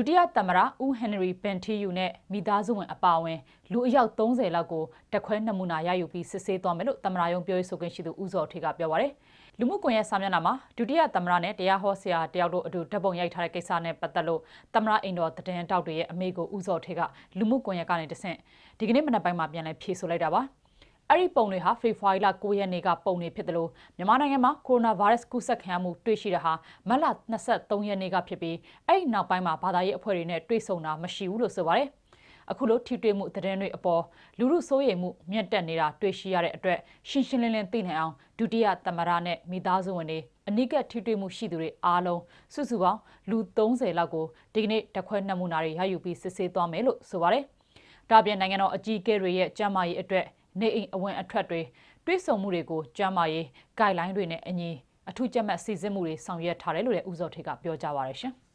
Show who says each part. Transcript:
Speaker 1: ဒုတိယသမ္မတဦးဟန်နရီဘန်ထီယူနဲ့မိသားစုဝင် အပါအဝင်လူအယောက်30လောက်ကိုတက်ခွဲနမူနာရယူပြီးစစ်ဆေးသွားမယ်လို့သမ္မတရုံးပြောရေးဆိုခွင့်ရှိသူဦးစောထေကပြောပါရယ်လူမှုကွန်ရက်စာမျက်နှာမှာဒုတိယသမ္မတနဲ့တရားဟောဆရာတယောက်တို့အတူဓာတ်ပုံရိုက်ထားတဲ့ကိစ္စနဲ့ပတ်သက်လို့သမ္မတအိမ်တော်သတင်းတောက်တွေရဲ့အမေကိုဦးစောထေကလူမှုကွန်ရက်ကနေတဆင့်ဒီကနေ့မနက်ပိုင်းမှာပြန်လည်ဖြေဆိုလိုက်တာပါ။အဲ့ဒီပုံတွေဟာဖေဖော်ဝါရီလ9ရက်နေ့ကပုံတွေဖြစ်တယ်လို့မြန်မာနိုင်ငံမှာကိုရိုနာဗိုင်းရပ်စ်ကူးစက်ခံရမှုတွေ့ရှိတာဟာမတ်လ23ရက်နေ့ကဖြစ်ပြီးအဲ့ဒီနောက်ပိုင်းမှာဘာသာရေးအဖွဲ့တွေနဲ့တွေ့ဆုံတာမရှိဘူးလို့ဆိုပါတယ်အခုလိုထိတွေ့မှုသတင်းတွေအပေါ်လူမှုစိုးရိမ်မှုမြင့်တက်နေတာတွေ့ရှိရတဲ့အတွက်ရှင်းရှင်းလင်းလင်းသိနိုင်အောင်ဒုတိယသမ္မတနဲ့မိသားစုဝင်တွေအနိကထိတွေ့မှုရှိသူတွေအားလုံးစုစုပေါင်းလူ30လောက်ကိုဒီကနေ့တခွဲနမူနာတွေရယူပြီးစစ်ဆေးသွားမယ်လို့ဆိုပါတယ်။ဒါပြင်နိုင်ငံတော်အကြီးအကဲတွေရဲ့ကြမ်းမာရေးအတွက်နေအိမ်အဝင်အထွက်တွေတွေးဆမှုတွေကိုကြားမရေး guideline တွေနဲ့အညီအထူးကြက်မှတ်စီစစ်မှုတွေဆောင်ရွက်ထားတယ်လို့လည်းဦးစောထေကပြောကြားပါရရှင်။